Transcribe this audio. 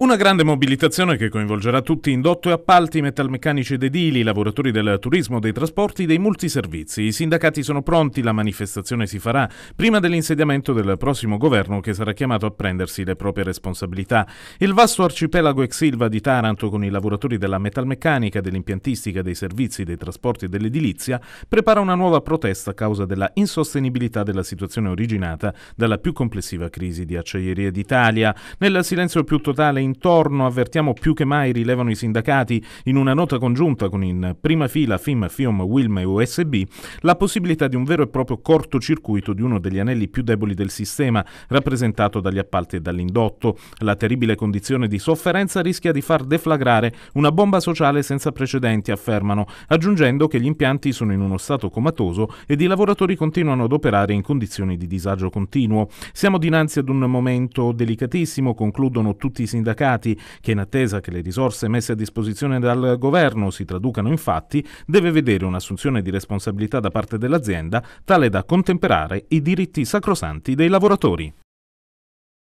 Una grande mobilitazione che coinvolgerà tutti indotto e appalti, metalmeccanici ed edili, lavoratori del turismo, dei trasporti, dei multiservizi. I sindacati sono pronti, la manifestazione si farà prima dell'insediamento del prossimo governo che sarà chiamato a prendersi le proprie responsabilità. Il vasto arcipelago ex Silva di Taranto con i lavoratori della metalmeccanica, dell'impiantistica, dei servizi, dei trasporti e dell'edilizia prepara una nuova protesta a causa della insostenibilità della situazione originata dalla più complessiva crisi di Acciaierie d'Italia. Nel silenzio più totale intorno, avvertiamo più che mai, rilevano i sindacati in una nota congiunta con in prima fila FIM, FIOM, WILM e USB, la possibilità di un vero e proprio cortocircuito di uno degli anelli più deboli del sistema, rappresentato dagli appalti e dall'indotto. La terribile condizione di sofferenza rischia di far deflagrare una bomba sociale senza precedenti, affermano, aggiungendo che gli impianti sono in uno stato comatoso ed i lavoratori continuano ad operare in condizioni di disagio continuo. Siamo dinanzi ad un momento delicatissimo, concludono tutti i sindacati sindacati, che in attesa che le risorse messe a disposizione dal governo si traducano in fatti, deve vedere un'assunzione di responsabilità da parte dell'azienda tale da contemperare i diritti sacrosanti dei lavoratori.